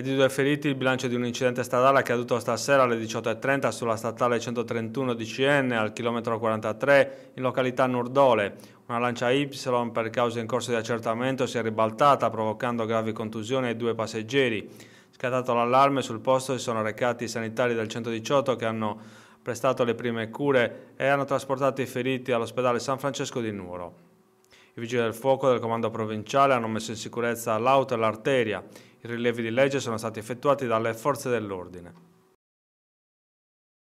e di due feriti il bilancio di un incidente stradale accaduto stasera alle 18.30 sulla statale 131 DCN al chilometro 43 in località Nurdole. Una lancia Y per cause in corso di accertamento si è ribaltata provocando gravi contusioni ai due passeggeri. Scattato l'allarme sul posto si sono recati i sanitari del 118 che hanno prestato le prime cure e hanno trasportato i feriti all'ospedale San Francesco di Nuoro. I vigili del fuoco del comando provinciale hanno messo in sicurezza l'auto e l'arteria. I rilievi di legge sono stati effettuati dalle forze dell'ordine.